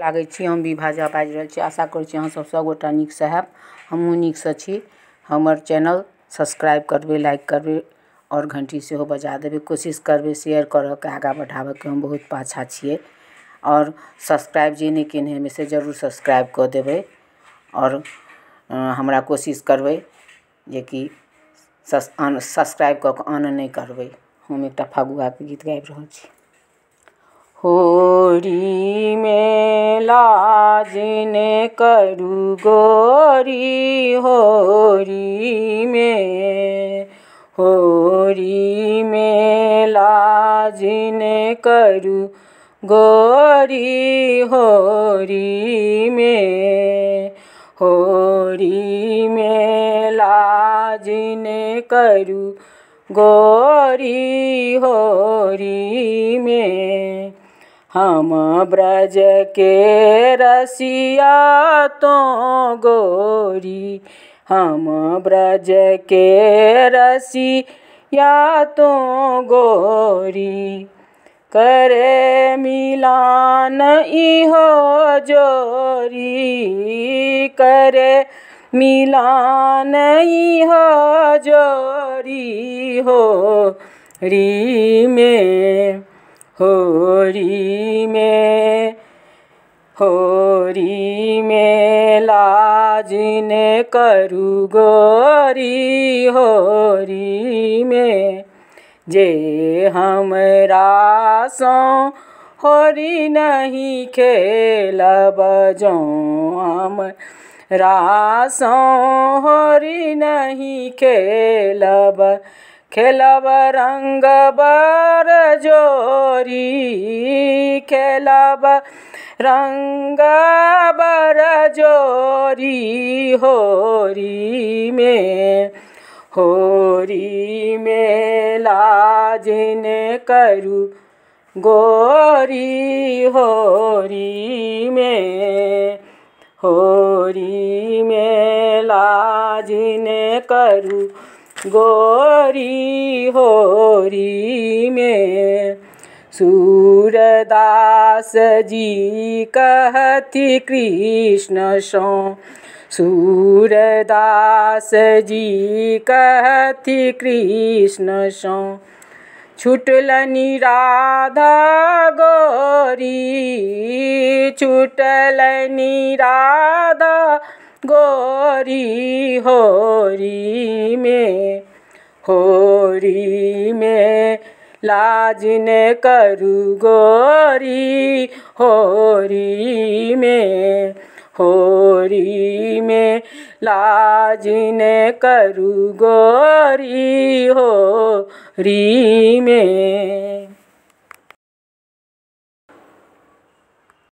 लागे हम भी भाजा बाजि रहल छी आशा करै छी निक से नीकसँ हैब निक से छी हमर चैनल सब्सक्राइब करबे लाइक और घंटी से हो बजा देवे कोशिश करबे शेयर आगा आगाँ के हम बहुत पाछा छियै और सब्सक्राइब जे नहीं कयने हमे से जरूर सब्सक्राइब कर देबै और हमरा कोशिश करबे जे कि सब्सक्राइब कन नहीं अन हम एक हम एकटा गीत गाबि रहल छी होरी मेला लाज करू गोरी होरी में होरी में लाज ने करू गोरी होरी में होरी में लाज ने करू गोरी होरी में हम ब्रज के रसिया तो गोरी हम ब्रज के रसिया तो गोरी करे मिलान इहो जोरी करे मिलान इहो जोरी हो री में होरी में होरी में लाज ने करू गोरी होरी में जे हमरा सो होरी नहीं खेलब जो हम रासो होरी नहीं खेलब खेलब रंग बर जो जोरी खेलब रंग बर जोरी होरी में होरी में लाजिन करू गोरी होरी में होरी में लाजिन करू गोरी होरी में सूरदास जी कहति कृष्ण सो सूरदास जी कहति कृष्ण सो छुटलनि राधा गोरी छुटलनि राधा गोरी होरी में होरी में लाज ने करू गोरी होरी में होरी में लाज ने करू गोरी होरी में